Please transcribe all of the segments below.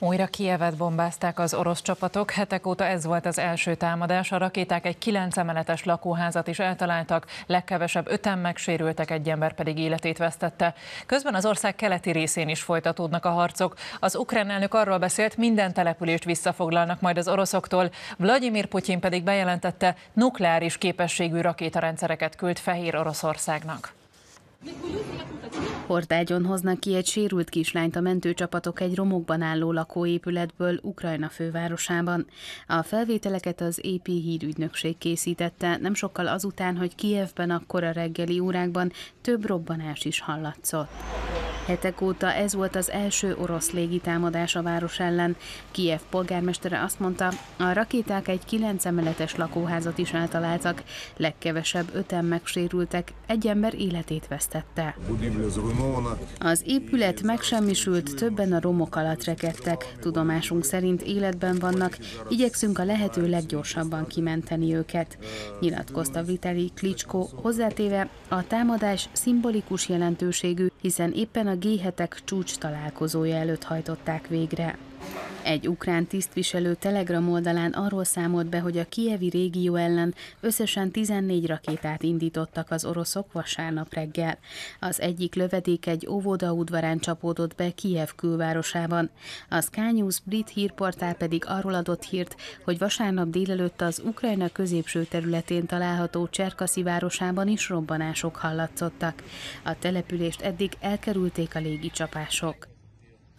Újra Kievet bombázták az orosz csapatok. Hetek óta ez volt az első támadás. A rakéták egy kilenc emeletes lakóházat is eltaláltak, legkevesebb öten megsérültek, egy ember pedig életét vesztette. Közben az ország keleti részén is folytatódnak a harcok. Az ukrán elnök arról beszélt, minden települést visszafoglalnak majd az oroszoktól. Vladimir Putyin pedig bejelentette, nukleáris képességű rakétarendszereket küld Fehér Oroszországnak. Hortágyon hoznak ki egy sérült kislányt a mentőcsapatok egy romokban álló lakóépületből Ukrajna fővárosában. A felvételeket az AP hírügynökség készítette, nem sokkal azután, hogy Kijevben a kora reggeli órákban több robbanás is hallatszott. Hetek óta ez volt az első orosz légitámadás a város ellen. Kiev polgármestere azt mondta, a rakéták egy kilenc emeletes lakóházat is eltaláltak, legkevesebb öten megsérültek, egy ember életét vesztette. Az épület megsemmisült, többen a romok alatt rekedtek. Tudomásunk szerint életben vannak, igyekszünk a lehető leggyorsabban kimenteni őket. Nyilatkozta Vitali Klicskó, hozzátéve a támadás szimbolikus jelentőségű, hiszen éppen a G7-ek csúcs találkozója előtt hajtották végre. Egy ukrán tisztviselő Telegram oldalán arról számolt be, hogy a kievi régió ellen összesen 14 rakétát indítottak az oroszok vasárnap reggel. Az egyik lövedék egy óvoda udvarán csapódott be Kiev külvárosában. A Sky News brit hírportál pedig arról adott hírt, hogy vasárnap délelőtt az Ukrajna középső területén található Cserkaszi városában is robbanások hallatszottak. A települést eddig elkerülték a légicsapások.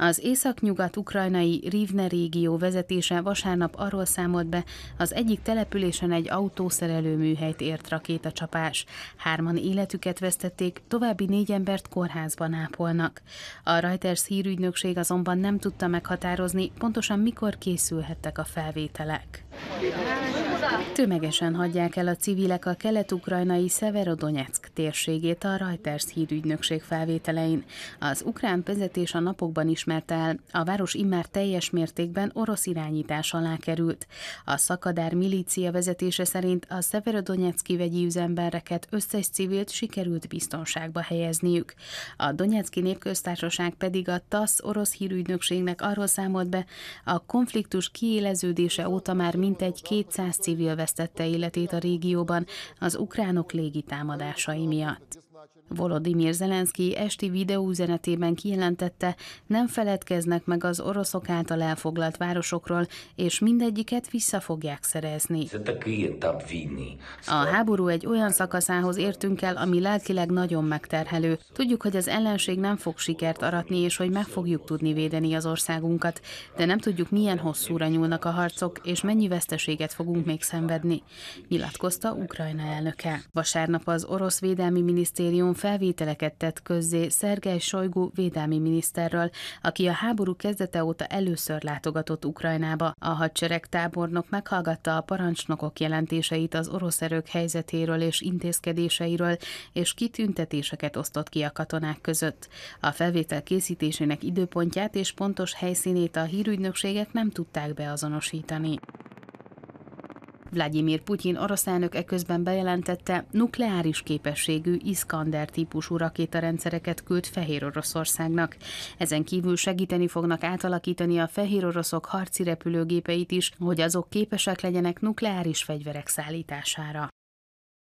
Az északnyugat-ukrajnai Rivne régió vezetése vasárnap arról számolt be, az egyik településen egy autószerelő műhelyt ért rakétacsapás. Hárman életüket vesztették, további négy embert kórházban ápolnak. A Reuters hírügynökség azonban nem tudta meghatározni, pontosan mikor készülhettek a felvételek. Tömegesen hagyják el a civilek a kelet-ukrajnai Szeverodonyeck térségét a Reuters hírügynökség felvételein. Az ukrán vezetés a napokban ismerte el, a város immár teljes mértékben orosz irányítás alá került. A szakadár milícia vezetése szerint a Szeverodonyeckki vegyi üzemben összes civilt sikerült biztonságba helyezniük. A Donyecki Népköztársaság pedig a TASZ orosz hírügynökségnek arról számolt be, a konfliktus kiéleződése óta már mintegy mintegy 200 civil vesztette életét a régióban az ukránok légitámadásai miatt. Volodymyr Zelenszky esti videóüzenetében kijelentette, nem feledkeznek meg az oroszok által elfoglalt városokról, és mindegyiket vissza fogják szerezni. A háború egy olyan szakaszához értünk el, ami lelkileg nagyon megterhelő. Tudjuk, hogy az ellenség nem fog sikert aratni, és hogy meg fogjuk tudni védeni az országunkat, de nem tudjuk, milyen hosszúra nyúlnak a harcok, és mennyi veszteséget fogunk még szenvedni, nyilatkozta Ukrajna elnöke. Vasárnap az orosz védelmi minisztérium Telegram felvételeket tett közzé Szergej Sojgu védelmi miniszterről, aki a háború kezdete óta először látogatott Ukrajnába. A hadsereg tábornok meghallgatta a parancsnokok jelentéseit az orosz erők helyzetéről és intézkedéseiről, és kitüntetéseket osztott ki a katonák között. A felvétel készítésének időpontját és pontos helyszínét a hírügynökségek nem tudták beazonosítani. Vladimir Putyin orosz elnök eközben bejelentette, nukleáris képességű Iskander típusú rakétarendszereket küld Fehér Oroszországnak. Ezen kívül segíteni fognak átalakítani a fehér oroszok harci repülőgépeit is, hogy azok képesek legyenek nukleáris fegyverek szállítására.